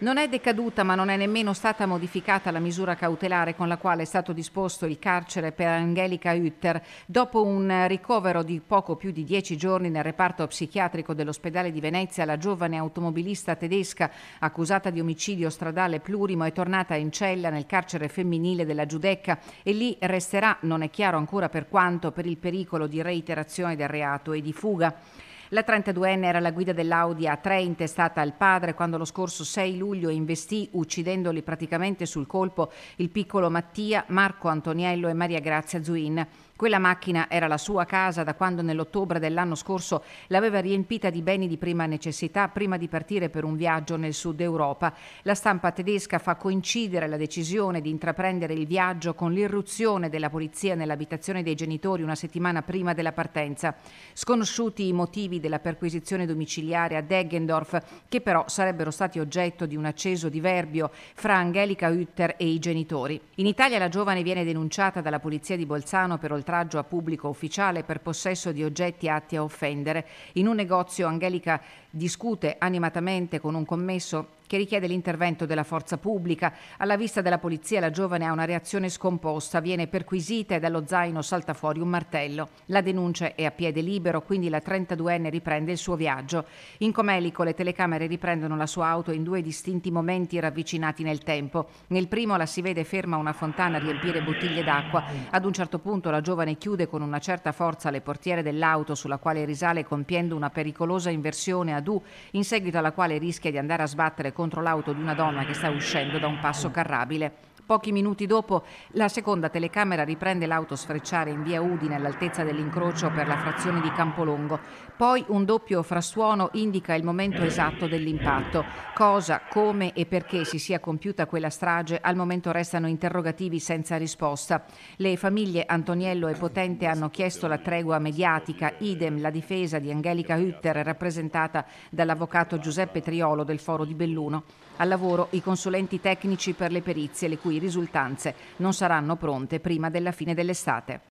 Non è decaduta ma non è nemmeno stata modificata la misura cautelare con la quale è stato disposto il carcere per Angelica Hütter dopo un ricovero di poco più di dieci giorni nel reparto psichiatrico dell'ospedale di Venezia. La giovane automobilista tedesca accusata di omicidio stradale plurimo è tornata in cella nel carcere femminile della Giudecca e lì resterà, non è chiaro ancora per quanto, per il pericolo di reiterazione del reato e di fuga. La 32enne era la guida dell'Audi A3 intestata al padre quando lo scorso 6 luglio investì, uccidendoli praticamente sul colpo, il piccolo Mattia, Marco Antoniello e Maria Grazia Zuin. Quella macchina era la sua casa da quando nell'ottobre dell'anno scorso l'aveva riempita di beni di prima necessità prima di partire per un viaggio nel sud Europa. La stampa tedesca fa coincidere la decisione di intraprendere il viaggio con l'irruzione della polizia nell'abitazione dei genitori una settimana prima della partenza. Sconosciuti i motivi della perquisizione domiciliare a Deggendorf, che però sarebbero stati oggetto di un acceso diverbio fra Angelica Hütter e i genitori. In Italia la giovane viene denunciata dalla polizia di Bolzano per oltre oltraggio a pubblico ufficiale per possesso di oggetti atti a offendere. In un negozio Angelica discute animatamente con un commesso che richiede l'intervento della forza pubblica. Alla vista della polizia la giovane ha una reazione scomposta, viene perquisita e dallo zaino salta fuori un martello. La denuncia è a piede libero, quindi la 32enne riprende il suo viaggio. In Comelico le telecamere riprendono la sua auto in due distinti momenti ravvicinati nel tempo. Nel primo la si vede ferma a una fontana a riempire bottiglie d'acqua. Ad un certo punto la giovane chiude con una certa forza le portiere dell'auto sulla quale risale compiendo una pericolosa inversione ad U, in seguito alla quale rischia di andare a sbattere con contro l'auto di una donna che sta uscendo da un passo carrabile. Pochi minuti dopo la seconda telecamera riprende l'auto sfrecciare in via Udine all'altezza dell'incrocio per la frazione di Campolongo. Poi un doppio frastuono indica il momento esatto dell'impatto. Cosa, come e perché si sia compiuta quella strage al momento restano interrogativi senza risposta. Le famiglie Antoniello e Potente hanno chiesto la tregua mediatica, idem la difesa di Angelica Hütter rappresentata dall'avvocato Giuseppe Triolo del Foro di Belluno. Al lavoro i consulenti tecnici per le perizie, le cui risultanze non saranno pronte prima della fine dell'estate.